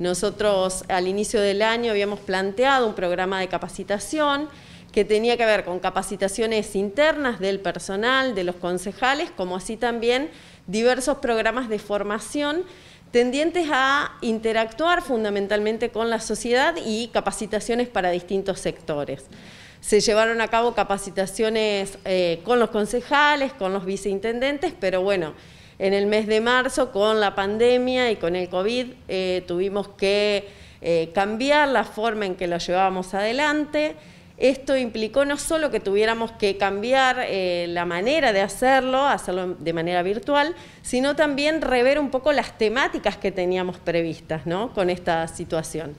Nosotros al inicio del año habíamos planteado un programa de capacitación que tenía que ver con capacitaciones internas del personal, de los concejales, como así también diversos programas de formación tendientes a interactuar fundamentalmente con la sociedad y capacitaciones para distintos sectores. Se llevaron a cabo capacitaciones eh, con los concejales, con los viceintendentes, pero bueno, en el mes de marzo con la pandemia y con el COVID eh, tuvimos que eh, cambiar la forma en que lo llevábamos adelante. Esto implicó no solo que tuviéramos que cambiar eh, la manera de hacerlo, hacerlo de manera virtual, sino también rever un poco las temáticas que teníamos previstas con esta situación.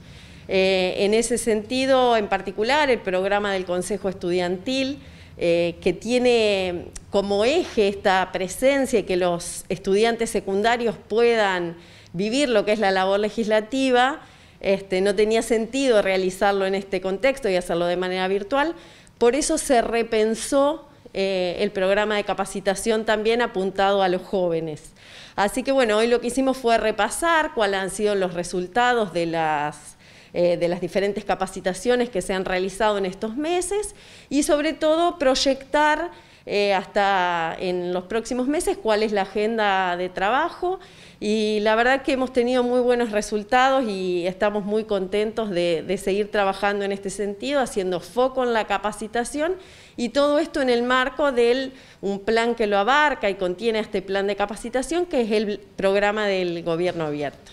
en ese sentido, en particular, el programa del Consejo Estudiantil eh, que tiene como eje esta presencia y que los estudiantes secundarios puedan vivir lo que es la labor legislativa, este, no tenía sentido realizarlo en este contexto y hacerlo de manera virtual. Por eso se repensó eh, el programa de capacitación también apuntado a los jóvenes. Así que bueno, hoy lo que hicimos fue repasar cuáles han sido los resultados de las eh, de las diferentes capacitaciones que se han realizado en estos meses y sobre todo proyectar eh, hasta en los próximos meses cuál es la agenda de trabajo y la verdad que hemos tenido muy buenos resultados y estamos muy contentos de seguir trabajando en este sentido, haciendo foco en la capacitación y todo esto en el marco de un plan que lo abarca y contiene este plan de capacitación que es el programa del gobierno abierto.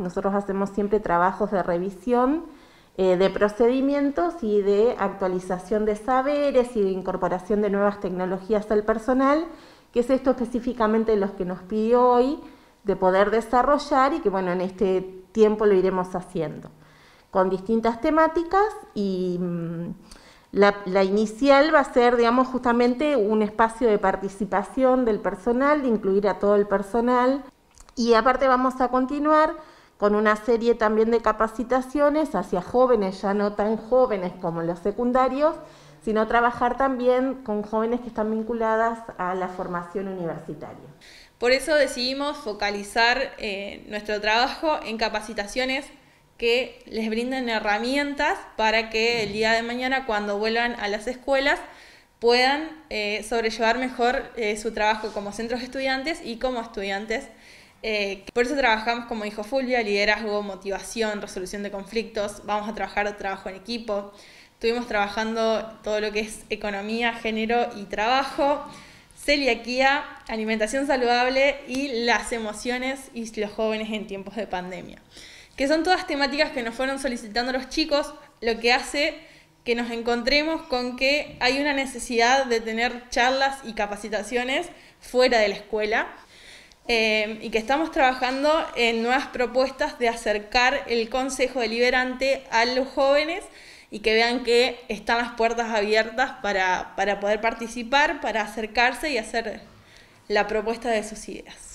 Nosotros hacemos siempre trabajos de revisión eh, de procedimientos y de actualización de saberes y de incorporación de nuevas tecnologías al personal, que es esto específicamente los que nos pidió hoy de poder desarrollar y que bueno, en este tiempo lo iremos haciendo, con distintas temáticas y mm, la, la, inicial va a ser, digamos, justamente un espacio de participación del personal, de incluir a todo el personal y aparte vamos a continuar con una serie también de capacitaciones hacia jóvenes, ya no tan jóvenes como los secundarios, sino trabajar también con jóvenes que están vinculadas a la formación universitaria. Por eso decidimos focalizar eh, nuestro trabajo en capacitaciones que les brinden herramientas para que el día de mañana, cuando vuelvan a las escuelas, puedan eh, sobrellevar mejor eh, su trabajo como centros estudiantes y como estudiantes eh, por eso trabajamos, como dijo Fulvia, liderazgo, motivación, resolución de conflictos. Vamos a trabajar trabajo en equipo. Estuvimos trabajando todo lo que es economía, género y trabajo, celiaquía, alimentación saludable y las emociones y los jóvenes en tiempos de pandemia. Que son todas temáticas que nos fueron solicitando los chicos, lo que hace que nos encontremos con que hay una necesidad de tener charlas y capacitaciones fuera de la escuela Em, y que estamos trabajando en nuevas propuestas de acercar el Consejo Deliberante a los jóvenes y que vean que están las puertas abiertas para poder participar, para acercarse y hacer la propuesta de sus ideas.